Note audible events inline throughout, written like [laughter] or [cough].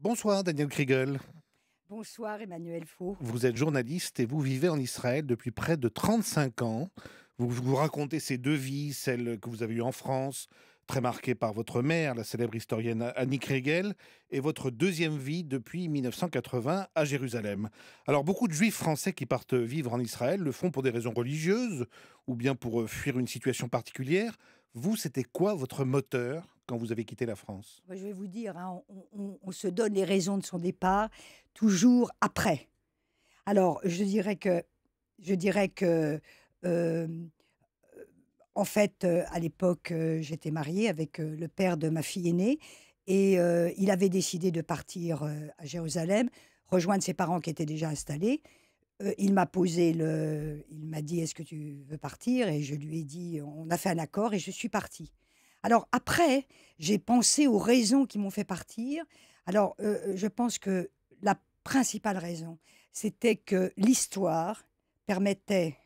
Bonsoir Daniel Kriegel. Bonsoir Emmanuel Faux. Vous êtes journaliste et vous vivez en Israël depuis près de 35 ans. Vous vous racontez ces deux vies, celle que vous avez eue en France, très marquée par votre mère, la célèbre historienne Annie Kriegel, et votre deuxième vie depuis 1980 à Jérusalem. Alors beaucoup de juifs français qui partent vivre en Israël le font pour des raisons religieuses ou bien pour euh, fuir une situation particulière. Vous, c'était quoi votre moteur quand vous avez quitté la France bah, Je vais vous dire, hein, on, se donne les raisons de son départ toujours après. Alors, je dirais que, je dirais que, euh, en fait, euh, à l'époque, euh, j'étais mariée avec le père de ma fille aînée et il avait décidé de partir à Jérusalem, rejoindre ses parents qui étaient déjà installés. Euh, il m'a posé le. Il m'a dit Est-ce que tu veux partir Et je lui ai dit On a fait un accord et je suis partie. Alors après, j'ai pensé aux raisons qui m'ont fait partir. Alors euh, je pense que la principale raison, c'était que l'histoire permettait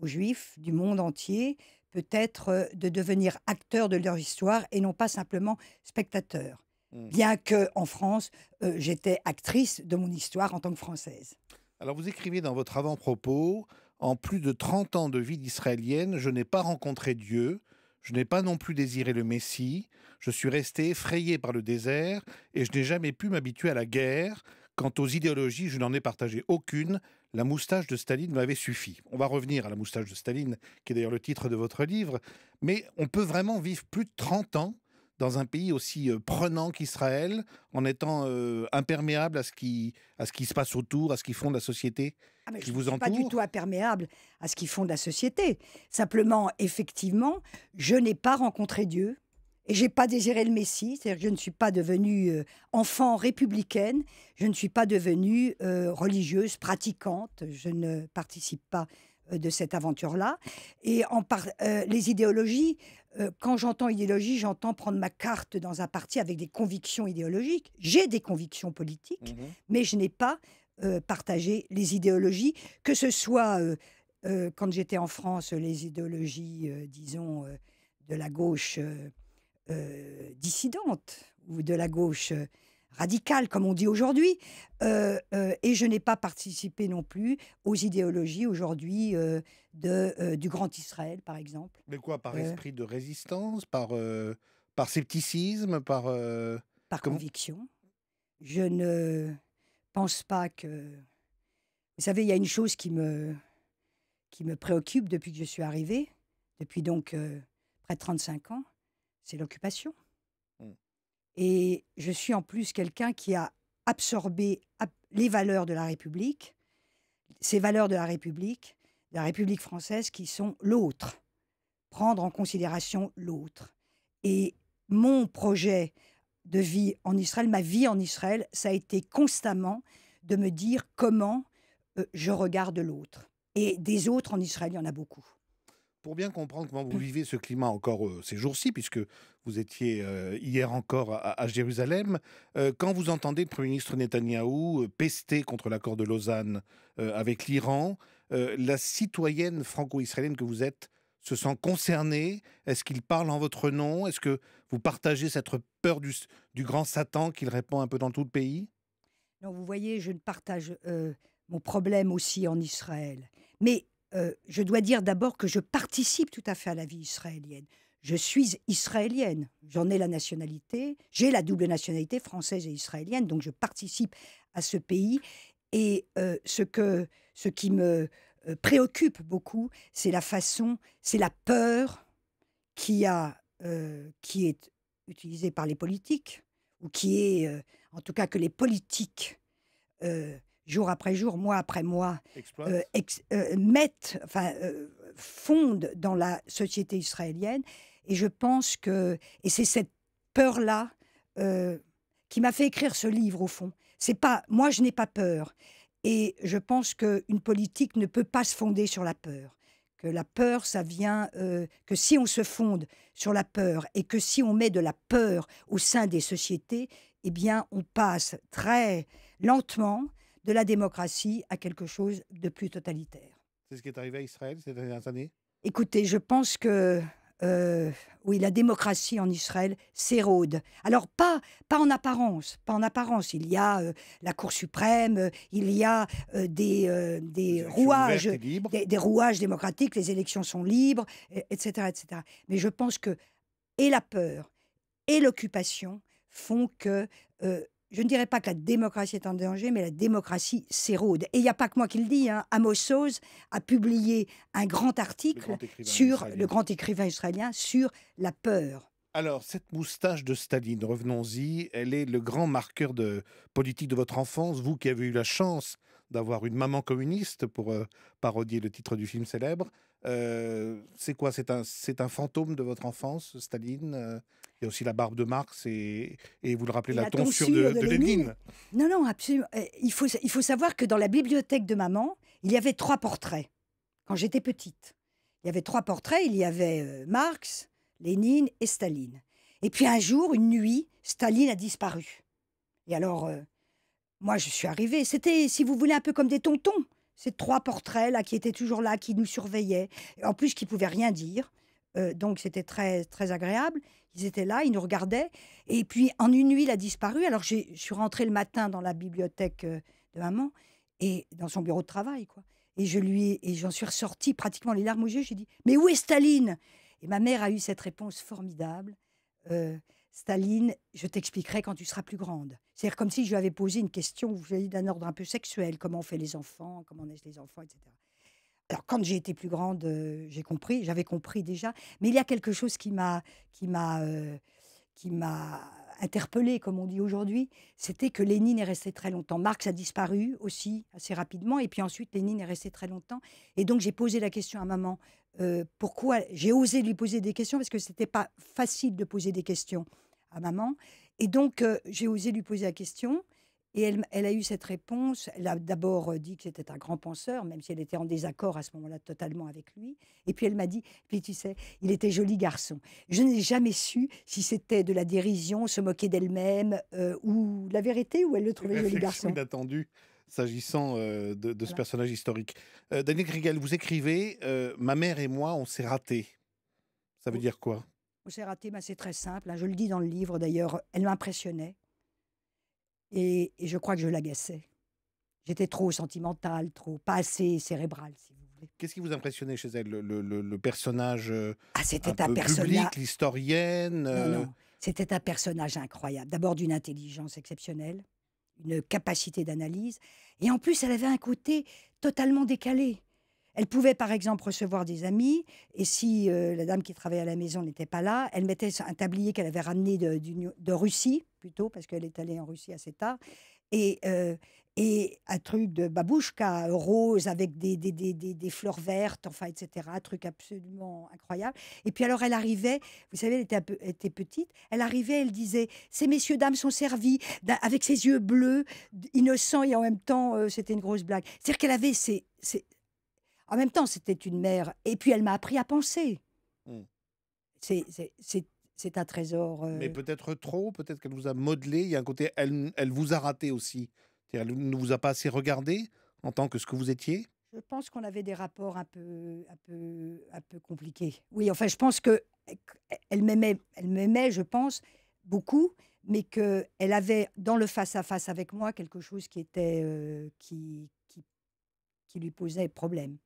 aux Juifs du monde entier peut-être euh, de devenir acteurs de leur histoire et non pas simplement spectateurs. Mmh. Bien que en France, j'étais actrice de mon histoire en tant que française. Alors vous écrivez dans votre avant-propos, en plus de 30 ans de vie d'israélienne, je n'ai pas rencontré Dieu, je n'ai pas non plus désiré le Messie, je suis resté effrayé par le désert et je n'ai jamais pu m'habituer à la guerre. Quant aux idéologies, je n'en ai partagé aucune. La moustache de Staline m'avait suffi. On va revenir à la moustache de Staline, qui est d'ailleurs le titre de votre livre. Mais on peut vraiment vivre plus de 30 ans dans un pays aussi prenant qu'Israël, en étant imperméable à ce, qui, à ce qui se passe autour, à ce qu'ils font de la société ah, qui je vous entoure. Pas du tout imperméable à ce qu'ils font de la société. Simplement, effectivement, je n'ai pas rencontré Dieu. Et j'ai pas désiré le Messie, c'est-à-dire je ne suis pas devenue enfant républicaine, je ne suis pas devenue religieuse pratiquante, je ne participe pas euh, de cette aventure-là. Et en par euh, les idéologies, euh, quand j'entends idéologie, j'entends prendre ma carte dans un parti avec des convictions idéologiques. J'ai des convictions politiques, mmh mais je n'ai pas partagé les idéologies, que ce soit quand j'étais en France, les idéologies, disons, de la gauche dissidente ou de la gauche Radical, comme on dit aujourd'hui, euh, euh, et je n'ai pas participé non plus aux idéologies aujourd'hui euh, de du Grand Israël, par exemple. Mais quoi, par esprit de résistance, par, par scepticisme, par... Par conviction. Je ne pense pas que... Vous savez, il y a une chose qui me, qui me préoccupe depuis que je suis arrivée, depuis donc près de 35 ans, c'est l'occupation. Et je suis en plus quelqu'un qui a absorbé les valeurs de la République, ces valeurs de la République, la République française qui sont l'autre, prendre en considération l'autre. Et mon projet de vie en Israël, ma vie en Israël, ça a été constamment de me dire comment euh, je regarde l'autre. Et des autres en Israël, il y en a beaucoup pour bien comprendre comment vous mmh. vivez ce climat encore euh, ces jours-ci, puisque vous étiez euh, hier encore à, Jérusalem, euh, quand vous entendez le Premier ministre Netanyahou pester contre l'accord de Lausanne avec l'Iran, la citoyenne franco-israélienne que vous êtes se sent concernée Est-ce qu'il parle en votre nom Est-ce que vous partagez cette peur du, grand Satan qu'il répand un peu dans tout le pays Non, vous voyez, je ne partage mon problème aussi en Israël. Mais euh, je dois dire d'abord que je participe tout à fait à la vie israélienne. Je suis israélienne, j'en ai la nationalité, j'ai la double nationalité française et israélienne, donc je participe à ce pays. Et euh, ce, que, ce qui me euh, préoccupe beaucoup, c'est la façon, c'est la peur qui, a, qui est utilisée par les politiques, ou qui est, en tout cas que les politiques jour après jour, mois après mois, euh, euh, enfin, euh, fondent dans la société israélienne. Et je pense que, et c'est cette peur-là qui m'a fait écrire ce livre au fond. C'est pas, moi, je n'ai pas peur. Et je pense qu'une politique ne peut pas se fonder sur la peur. Que la peur, ça vient, que si on se fonde sur la peur et que si on met de la peur au sein des sociétés, eh bien, on passe très lentement de la démocratie à quelque chose de plus totalitaire. C'est ce qui est arrivé à Israël ces dernières années Écoutez, je pense que euh, oui, la démocratie en Israël s'érode. Alors pas, pas en apparence, pas en apparence. Il y a euh, la Cour suprême, euh, il y a des, rouages, rouages démocratiques. Les élections sont libres, etc., etc. Mais je pense que et la peur et l'occupation font que je ne dirais pas que la démocratie est en danger, mais la démocratie s'érode. Et il n'y a pas que moi qui le dis. Hein. Amos Oz a publié un grand article sur le grand écrivain israélien sur la peur. Alors, cette moustache de Staline, revenons-y, elle est le grand marqueur de politique de votre enfance. Vous qui avez eu la chance d'avoir une maman communiste, pour euh, parodier le titre du film célèbre, euh, c'est quoi C'est un, un fantôme de votre enfance, Staline Il y a aussi la barbe de Marx et, et vous le rappelez, la, tonsure, de, Lénine. Non, non, absolument. Euh, il, faut, il faut savoir que dans la bibliothèque de maman, il y avait trois portraits quand j'étais petite. Il y avait trois portraits, il y avait euh, Marx, Lénine et Staline. Et puis un jour, une nuit, Staline a disparu. Et alors, moi, je suis arrivée. C'était, si vous voulez, un peu comme des tontons ces trois portraits là qui étaient toujours là, qui nous surveillaient, en plus qui pouvaient rien dire. Euh, donc c'était très très agréable. Ils étaient là, ils nous regardaient. Et puis en une nuit, il a disparu. Alors je suis rentrée le matin dans la bibliothèque euh, de maman et dans son bureau de travail quoi. Et je lui et j'en suis ressortie pratiquement les larmes aux yeux. J'ai dit mais où est Staline Et ma mère a eu cette réponse formidable. Euh, Staline, je t'expliquerai quand tu seras plus grande. C'est à C'est-à-dire comme si je lui avais posé une question d'un ordre un peu sexuel, comment on fait les enfants, comment on les enfants, etc. Alors quand j'ai été plus grande, euh, j'ai compris, j'avais compris déjà, mais il y a quelque chose qui m'a qui m'a euh, qui m'a interpellée, comme on dit aujourd'hui, c'était que Lénine est resté très longtemps. Marx a disparu aussi assez rapidement, et puis ensuite Lénine est resté très longtemps. Et donc j'ai posé la question à maman euh, pourquoi j'ai osé lui poser des questions parce que ce n'était pas facile de poser des questions à maman. Et donc, euh, j'ai osé lui poser la question. Et elle, elle a eu cette réponse. Elle a d'abord euh, dit que c'était un grand penseur, même si elle était en désaccord à ce moment-là totalement avec lui. Et puis elle m'a dit, puis tu sais, il était joli garçon. Je n'ai jamais su si c'était de la dérision, se moquer d'elle-même, euh, ou la vérité, ou elle le trouvait joli garçon. inattendu s'agissant de, de ce personnage historique. Daniel Grigal, vous écrivez Ma mère et moi, on s'est ratés. Ça veut dire quoi c'est très simple. Hein, je le dis dans le livre d'ailleurs. Elle m'impressionnait. Et, je crois que je l'agaçais. J'étais trop sentimentale, trop, pas assez cérébrale, si vous voulez. Qu'est-ce qui vous impressionnait chez elle le, personnage euh, ah, c'était un, public, l'historienne euh non, C'était un personnage incroyable. D'abord d'une intelligence exceptionnelle, une capacité d'analyse. Et en plus, elle avait un côté totalement décalé. Elle pouvait par exemple recevoir des amis, et si euh, la dame qui travaillait à la maison n'était pas là, elle mettait un tablier qu'elle avait ramené de, Russie, plutôt, parce qu'elle est allée en Russie assez tard, et, euh, et un truc de babouchka rose avec des, des, fleurs vertes, enfin, etc. Un truc absolument incroyable. Et puis alors, elle arrivait, vous savez, elle était, était petite, elle arrivait, elle disait Ces messieurs, dames sont servis, avec ses yeux bleus, innocents, et en même temps, euh, c'était une grosse blague. C'est-à-dire qu'elle avait ces, en même temps, c'était une mère. Et puis, elle m'a appris à penser. Hmm. C'est un trésor. Euh. Mais peut-être trop, peut-être qu'elle vous a modelé. Il y a un côté, elle, elle vous a raté aussi. Elle ne vous a pas assez regardé en tant que ce que vous étiez Je pense qu'on avait des rapports un peu, un peu, un peu compliqués. Oui, enfin, je pense qu'elle elle m'aimait, elle m'aimait, je pense, beaucoup, mais que elle avait dans le face à face avec moi quelque chose qui était, euh, qui, qui, qui lui posait problème.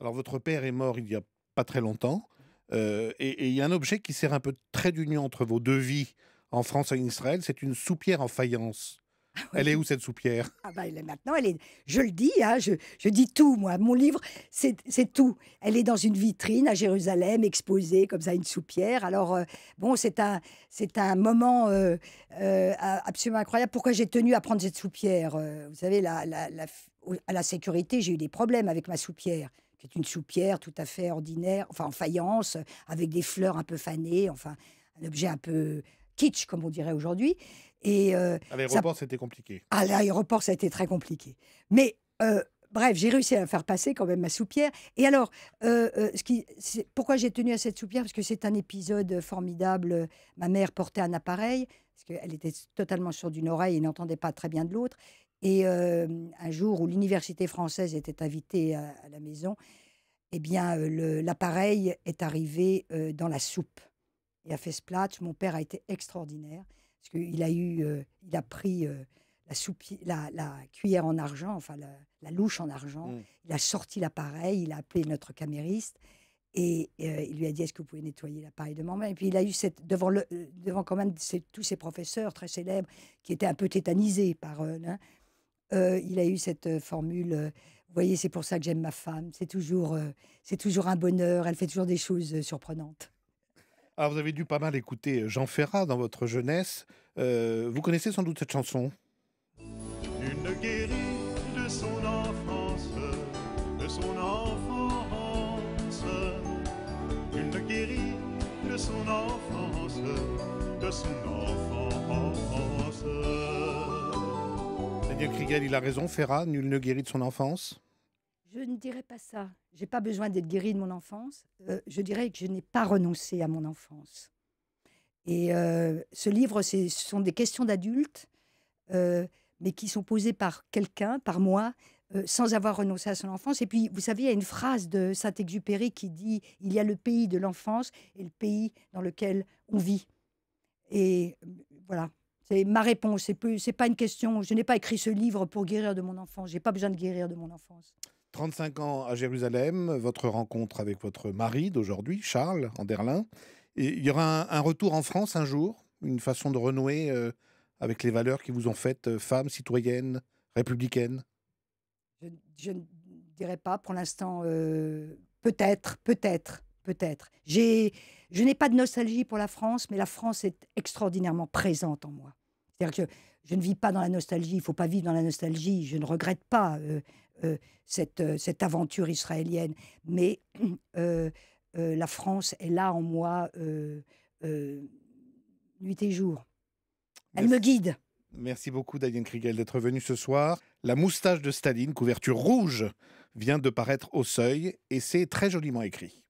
Alors, votre père est mort il y a pas très longtemps. Euh, et il y a un objet qui sert un peu très d'union entre vos deux vies en France et en Israël, c'est une soupière en faïence. Ah elle est où cette soupière ah bah, elle est Maintenant, elle est. Je le dis, hein, je, dis tout, moi. Mon livre, c'est tout. Elle est dans une vitrine à Jérusalem, exposée comme ça, une soupière. Alors, euh, bon, c'est un, moment euh, absolument incroyable. Pourquoi j'ai tenu à prendre cette soupière Vous savez, à la sécurité, j'ai eu des problèmes avec ma soupière. C'est une soupière tout à fait ordinaire, enfin en faïence, avec des fleurs un peu fanées, enfin un objet un peu kitsch, comme on dirait aujourd'hui. Et euh, à l'aéroport, ça... c'était compliqué. À l'aéroport, ça a été très compliqué. Mais euh, bref, j'ai réussi à faire passer quand même ma soupière. Et alors, euh, pourquoi j'ai tenu à cette soupière Parce que c'est un épisode formidable. Ma mère portait un appareil, parce qu'elle était totalement sur d'une oreille et n'entendait pas très bien de l'autre. Et un jour où l'université française était invitée à, la maison, eh bien, l'appareil est arrivé dans la soupe. Et fait plat. mon père a été extraordinaire parce qu'il a eu, il a pris la, soupe, la, cuillère en argent, enfin la, louche en argent. Mmh. Il a sorti l'appareil, il a appelé notre camériste et il lui a dit est-ce que vous pouvez nettoyer l'appareil de mon Et puis il a eu cette devant le, devant quand même tous ces professeurs très célèbres qui étaient un peu tétanisés par eux il a eu cette formule. vous voyez, c'est pour ça que j'aime ma femme. C'est toujours, c'est toujours un bonheur. Elle fait toujours des choses surprenantes. Alors, ah, vous avez dû pas mal écouter Jean Ferrat dans votre jeunesse. vous connaissez sans doute cette chanson. Une guérie de son enfance, de son enfance. Une guérie de son enfance, de son enfance. il a raison, Ferra, nul ne guérit de son enfance Je ne dirais pas ça. Je n'ai pas besoin d'être guéri de mon enfance. Euh, je dirais que je n'ai pas renoncé à mon enfance. Et euh, ce livre, ce sont des questions d'adultes, euh, mais qui sont posées par quelqu'un, par moi, sans avoir renoncé à son enfance. Et puis, vous savez, il y a une phrase de Saint-Exupéry qui dit Il y a le pays de l'enfance et le pays dans lequel on vit. Et voilà. C'est ma réponse. C'est n'est pas une question. Je n'ai pas écrit ce livre pour guérir de mon enfance. J'ai pas besoin de guérir de mon enfance. 35 ans à Jérusalem, votre rencontre avec votre mari d'aujourd'hui, Charles Anderlin. Et il y aura un, retour en France un jour, une façon de renouer euh, avec les valeurs qui vous ont faites euh, femme, citoyenne, républicaine je, ne dirais pas pour l'instant. Euh, peut-être, peut-être, peut-être. J'ai je n'ai pas de nostalgie pour la France, mais la France est extraordinairement présente en moi. C'est-à-dire que je ne vis pas dans la nostalgie, il ne faut pas vivre dans la nostalgie, je ne regrette pas euh, euh, cette, euh, cette, aventure israélienne, mais [clears throat] la France est là en moi nuit et jour. Elle me guide. Merci beaucoup, Diane Kriegel, d'être venue ce soir. La moustache de Staline, couverture rouge, vient de paraître au seuil et c'est très joliment écrit.